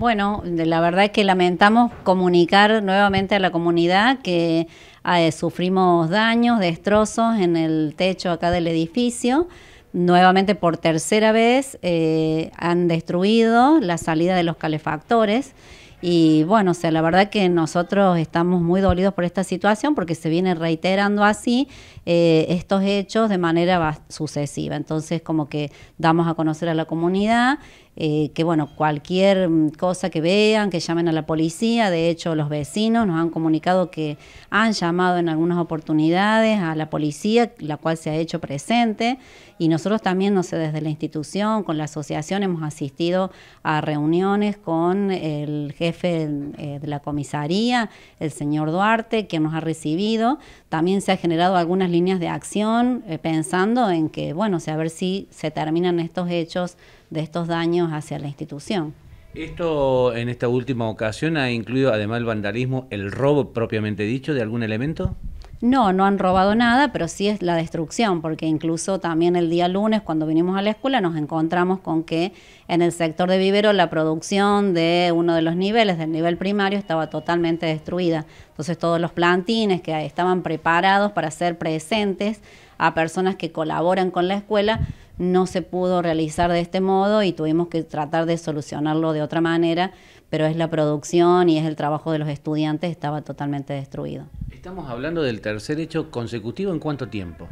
Bueno, la verdad es que lamentamos comunicar nuevamente a la comunidad que eh, sufrimos daños, destrozos en el techo acá del edificio. Nuevamente por tercera vez eh, han destruido la salida de los calefactores. Y bueno, o sea, la verdad que nosotros estamos muy dolidos por esta situación porque se viene reiterando así eh, estos hechos de manera sucesiva. Entonces, como que damos a conocer a la comunidad eh, que bueno, cualquier mm, cosa que vean, que llamen a la policía, de hecho los vecinos nos han comunicado que han llamado en algunas oportunidades a la policía, la cual se ha hecho presente, y nosotros también, no sé, desde la institución, con la asociación, hemos asistido a reuniones con el jefe eh, de la comisaría, el señor Duarte, que nos ha recibido, también se ha generado algunas líneas de acción eh, pensando en que, bueno, a ver si se terminan estos hechos de estos daños hacia la institución. ¿Esto en esta última ocasión ha incluido además el vandalismo, el robo propiamente dicho de algún elemento? No, no han robado nada, pero sí es la destrucción, porque incluso también el día lunes cuando vinimos a la escuela nos encontramos con que en el sector de vivero la producción de uno de los niveles, del nivel primario, estaba totalmente destruida. Entonces todos los plantines que estaban preparados para ser presentes a personas que colaboran con la escuela, no se pudo realizar de este modo y tuvimos que tratar de solucionarlo de otra manera, pero es la producción y es el trabajo de los estudiantes, estaba totalmente destruido. Estamos hablando del tercer hecho consecutivo en cuánto tiempo?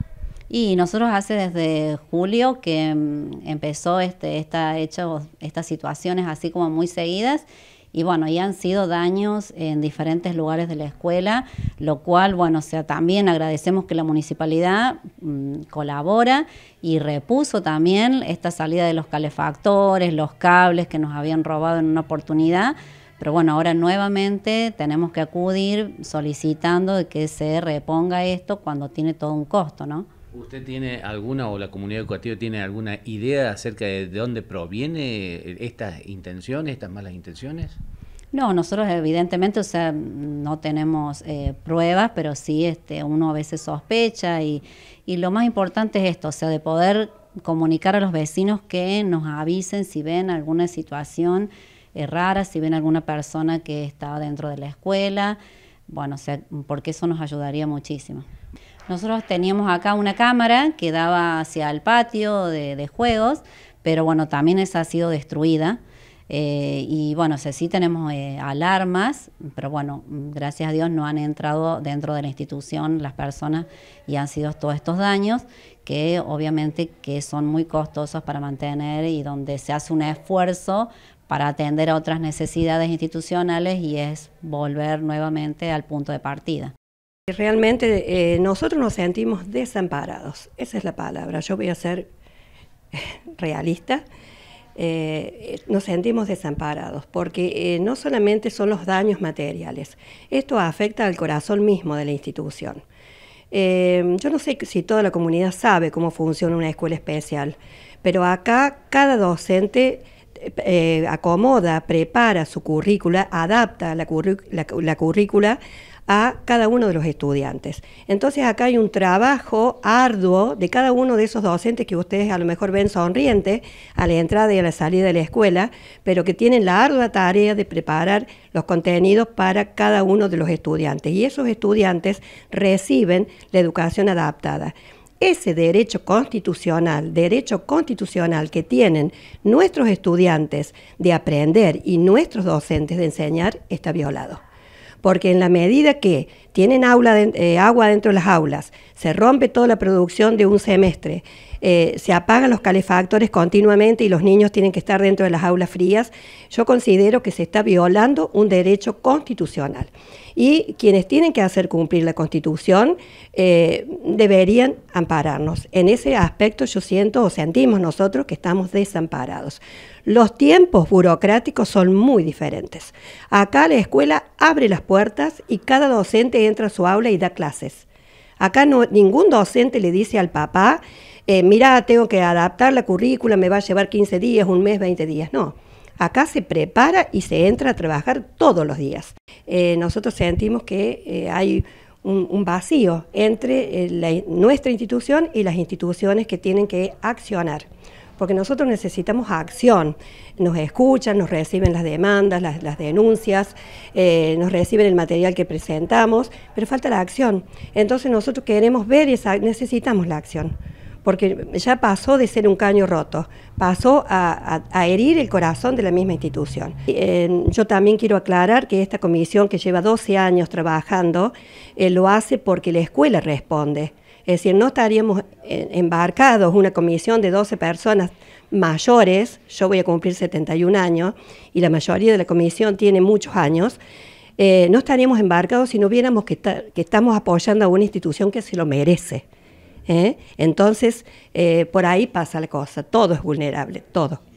Y nosotros hace desde julio que mm, empezó este, esta, hecho, estas situaciones así como muy seguidas y bueno, y han sido daños en diferentes lugares de la escuela, lo cual, bueno, o sea, también agradecemos que la municipalidad mm, colabora y repuso también esta salida de los calefactores, los cables que nos habían robado en una oportunidad. Pero bueno, ahora nuevamente tenemos que acudir solicitando que se reponga esto cuando tiene todo un costo, ¿no? ¿Usted tiene alguna o la comunidad educativa tiene alguna idea acerca de, dónde proviene estas intenciones, estas malas intenciones? No, nosotros evidentemente, o sea, no tenemos eh, pruebas, pero sí este, uno a veces sospecha y, y lo más importante es esto, o sea, de poder comunicar a los vecinos que nos avisen si ven alguna situación eh, rara, si ven alguna persona que está dentro de la escuela, bueno, o sea, porque eso nos ayudaría muchísimo. Nosotros teníamos acá una cámara que daba hacia el patio de, juegos, pero bueno, también esa ha sido destruida. Eh, y bueno, sí tenemos eh, alarmas, pero bueno, gracias a Dios no han entrado dentro de la institución las personas y han sido todos estos daños que obviamente que son muy costosos para mantener y donde se hace un esfuerzo para atender a otras necesidades institucionales y es volver nuevamente al punto de partida. Realmente eh, nosotros nos sentimos desamparados, esa es la palabra, yo voy a ser eh, realista, eh, nos sentimos desamparados porque no solamente son los daños materiales, esto afecta al corazón mismo de la institución. yo no sé si toda la comunidad sabe cómo funciona una escuela especial, pero acá cada docente acomoda, prepara su currícula, adapta la, la currícula a cada uno de los estudiantes. Entonces acá hay un trabajo arduo de cada uno de esos docentes que ustedes a lo mejor ven sonrientes a la entrada y a la salida de la escuela, pero que tienen la ardua tarea de preparar los contenidos para cada uno de los estudiantes. Y esos estudiantes reciben la educación adaptada ese derecho constitucional, derecho constitucional que tienen nuestros estudiantes de aprender y nuestros docentes de enseñar, está violado porque en la medida que tienen aula de, eh, agua dentro de las aulas, se rompe toda la producción de un semestre, eh, se apagan los calefactores continuamente y los niños tienen que estar dentro de las aulas frías, yo considero que se está violando un derecho constitucional. Y quienes tienen que hacer cumplir la constitución eh, deberían ampararnos. En ese aspecto yo siento o sentimos nosotros que estamos desamparados. Los tiempos burocráticos son muy diferentes. Acá la escuela abre las puertas y cada docente entra a su aula y da clases. Acá no, ningún docente le dice al papá, eh, mira, tengo que adaptar la currícula, me va a llevar 15 días, un mes, 20 días. No, acá se prepara y se entra a trabajar todos los días. Eh, nosotros sentimos que eh, hay un, vacío entre nuestra institución y las instituciones que tienen que accionar porque nosotros necesitamos acción. Nos escuchan, nos reciben las demandas, las, denuncias, eh, nos reciben el material que presentamos, pero falta la acción. Entonces nosotros queremos ver y necesitamos la acción porque ya pasó de ser un caño roto, pasó a, herir el corazón de la misma institución. Eh, yo también quiero aclarar que esta comisión que lleva 12 años trabajando eh, lo hace porque la escuela responde. Es decir, no estaríamos eh, embarcados una comisión de 12 personas mayores, yo voy a cumplir 71 años y la mayoría de la comisión tiene muchos años, no estaríamos embarcados si no viéramos que estamos apoyando a una institución que se lo merece. ¿eh? Entonces, eh, por ahí pasa la cosa, todo es vulnerable, todo.